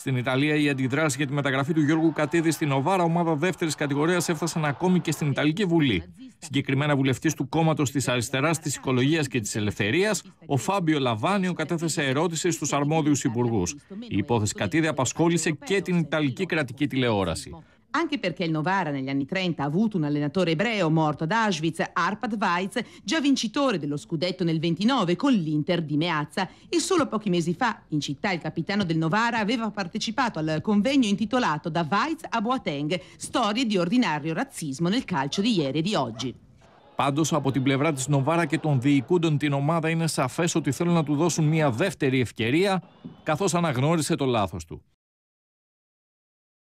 Στην Ιταλία, η αντιδράση για τη μεταγραφή του Γιώργου Κατίδη στην Οβάρα, ομάδα δεύτερη κατηγορία, έφτασαν ακόμη και στην Ιταλική Βουλή. Συγκεκριμένα, βουλευτή του κόμματο τη Αριστερά, τη Οικολογία και τη Ελευθερία, ο Φάμπιο Λαβάνιο, κατέθεσε ερώτηση στου αρμόδιου υπουργού. Η υπόθεση Κατίδη απασχόλησε και την Ιταλική κρατική τηλεόραση. anche perché il Novara negli anni 30 ha avuto un allenatore ebreo morto ad Auschwitz, Arpad Weitz, già vincitore dello scudetto nel 29 con l'Inter di Meazza e solo pochi mesi fa in città il capitano del Novara aveva partecipato al convegno intitolato Da Weitz a Boateng, storie di ordinario razzismo nel calcio di ieri e di oggi. Πάντω, από την πλευρά τη Νοβάρα και των διοικούντων την ομάδα είναι σαφέ ότι θέλουν να του δώσουν μια δεύτερη ευκαιρία, καθώ αναγνώρισε το λάθο του.